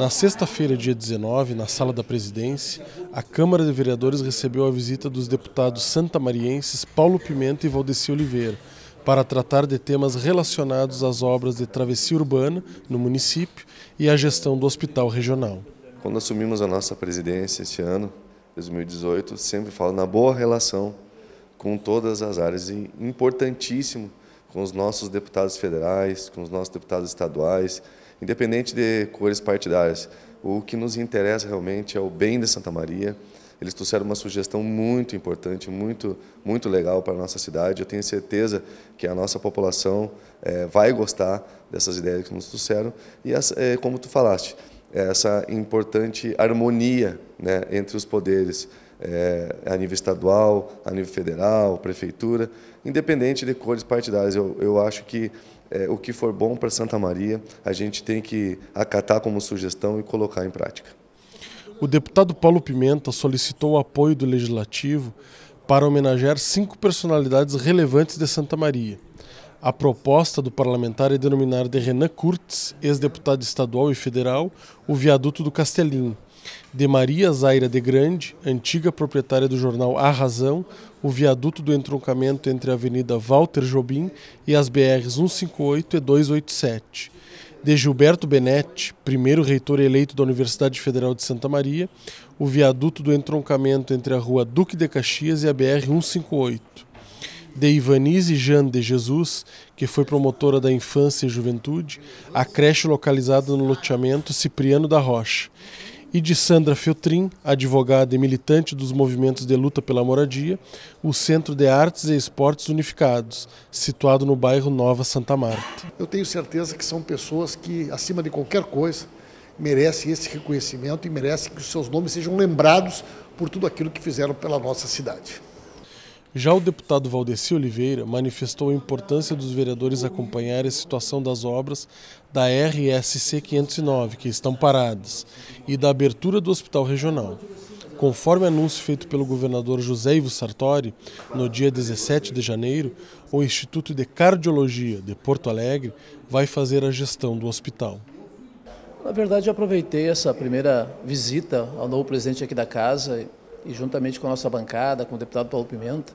Na sexta-feira, dia 19, na sala da presidência, a Câmara de Vereadores recebeu a visita dos deputados santamarienses Paulo Pimenta e Valdeci Oliveira para tratar de temas relacionados às obras de travessia urbana no município e à gestão do hospital regional. Quando assumimos a nossa presidência este ano, 2018, sempre falo na boa relação com todas as áreas e importantíssimo com os nossos deputados federais, com os nossos deputados estaduais, independente de cores partidárias. O que nos interessa realmente é o bem de Santa Maria. Eles trouxeram uma sugestão muito importante, muito, muito legal para a nossa cidade. Eu tenho certeza que a nossa população é, vai gostar dessas ideias que nos trouxeram. E, essa, eh, é, como tu falaste, essa importante harmonia né, entre os poderes é, a nível estadual, a nível federal, prefeitura, independente de cores partidárias. Eu, eu acho que é, o que for bom para Santa Maria, a gente tem que acatar como sugestão e colocar em prática. O deputado Paulo Pimenta solicitou o apoio do Legislativo para homenagear cinco personalidades relevantes de Santa Maria. A proposta do parlamentar é denominar de Renan Curtis, ex-deputado estadual e federal, o viaduto do Castelinho de Maria Zaira de Grande, antiga proprietária do jornal A Razão, o viaduto do entroncamento entre a Avenida Walter Jobim e as BRs 158 e 287. De Gilberto Benetti, primeiro reitor eleito da Universidade Federal de Santa Maria, o viaduto do entroncamento entre a Rua Duque de Caxias e a BR 158 de Ivanise Jane de Jesus, que foi promotora da infância e juventude, a creche localizada no loteamento Cipriano da Rocha e de Sandra Feltrin, advogada e militante dos movimentos de luta pela moradia, o Centro de Artes e Esportes Unificados, situado no bairro Nova Santa Marta. Eu tenho certeza que são pessoas que, acima de qualquer coisa, merecem esse reconhecimento e merecem que os seus nomes sejam lembrados por tudo aquilo que fizeram pela nossa cidade. Já o deputado Valdeci Oliveira manifestou a importância dos vereadores acompanhar a situação das obras da RSC 509, que estão paradas, e da abertura do hospital regional. Conforme anúncio feito pelo governador José Ivo Sartori, no dia 17 de janeiro, o Instituto de Cardiologia de Porto Alegre vai fazer a gestão do hospital. Na verdade, eu aproveitei essa primeira visita ao novo presidente aqui da casa e juntamente com a nossa bancada, com o deputado Paulo Pimenta,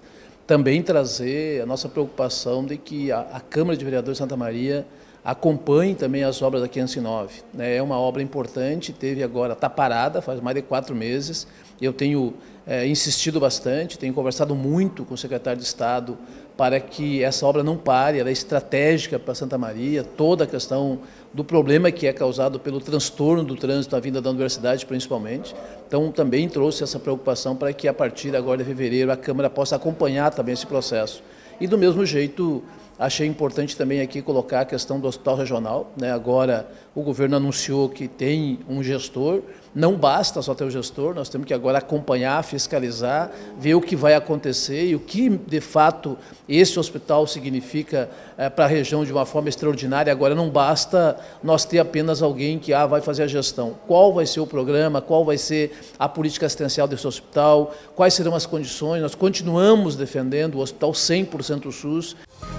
também trazer a nossa preocupação de que a, a Câmara de Vereadores de Santa Maria acompanhe também as obras da 509. Né? É uma obra importante, teve agora, está parada, faz mais de quatro meses. Eu tenho é, insistido bastante, tenho conversado muito com o secretário de Estado para que essa obra não pare, ela é estratégica para Santa Maria, toda a questão do problema que é causado pelo transtorno do trânsito à vinda da universidade, principalmente. Então, também trouxe essa preocupação para que, a partir agora de fevereiro, a Câmara possa acompanhar também esse processo. E, do mesmo jeito, Achei importante também aqui colocar a questão do hospital regional. Né? Agora, o governo anunciou que tem um gestor, não basta só ter o um gestor, nós temos que agora acompanhar, fiscalizar, ver o que vai acontecer e o que, de fato, esse hospital significa é, para a região de uma forma extraordinária. Agora, não basta nós ter apenas alguém que ah, vai fazer a gestão. Qual vai ser o programa, qual vai ser a política assistencial desse hospital, quais serão as condições. Nós continuamos defendendo o hospital 100% SUS.